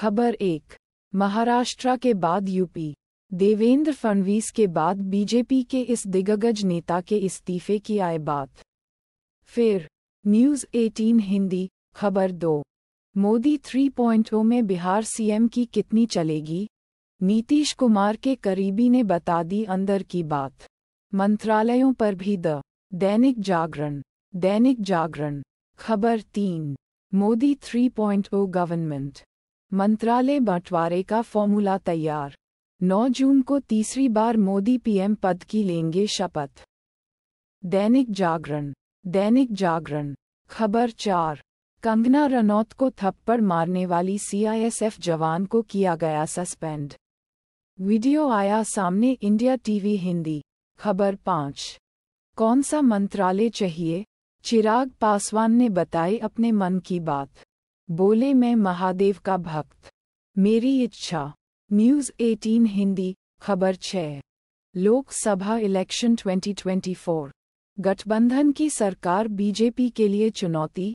खबर एक महाराष्ट्र के बाद यूपी देवेंद्र फडणवीस के बाद बीजेपी के इस दिग्गज नेता के इस्तीफे की आए बात फिर न्यूज 18 हिंदी खबर दो मोदी 3.0 में बिहार सीएम की कितनी चलेगी नीतीश कुमार के करीबी ने बता दी अंदर की बात मंत्रालयों पर भी द दैनिक जागरण दैनिक जागरण खबर तीन मोदी 3.0 गवर्नमेंट मंत्रालय बंटवारे का फॉर्मूला तैयार 9 जून को तीसरी बार मोदी पीएम पद की लेंगे शपथ दैनिक जागरण दैनिक जागरण खबर चार कंगना रनौत को थप्पड़ मारने वाली सीआईएसएफ जवान को किया गया सस्पेंड वीडियो आया सामने इंडिया टीवी हिंदी खबर पाँच कौन सा मंत्रालय चाहिए चिराग पासवान ने बताई अपने मन की बात बोले मैं महादेव का भक्त मेरी इच्छा न्यूज 18 हिंदी खबर छः लोकसभा इलेक्शन 2024 गठबंधन की सरकार बीजेपी के लिए चुनौती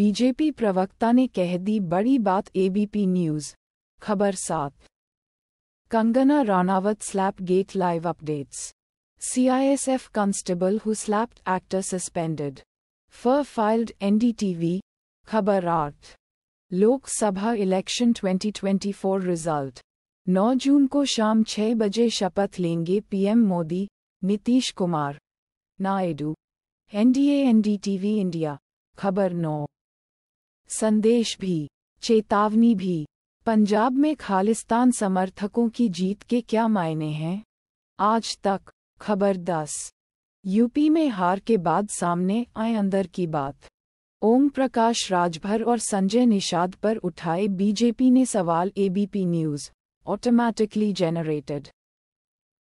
बीजेपी प्रवक्ता ने कह दी बड़ी बात एबीपी न्यूज खबर सात Kangana Ranaut slap gate live updates CISF constable who slapped actor suspended FIR filed NDTV खबर आठ लोकसभा इलेक्शन 2024 रिजल्ट 9 जून को शाम 6 बजे शपथ लेंगे PM Modi Nitish Kumar Naidu NDA NDTV India खबर 9 संदेश भी चेतावनी भी पंजाब में खालिस्तान समर्थकों की जीत के क्या मायने हैं आज तक खबर 10 यूपी में हार के बाद सामने आए अंदर की बात ओम प्रकाश राजभर और संजय निषाद पर उठाए बीजेपी ने सवाल एबीपी न्यूज ऑटोमैटिकली जेनरेटेड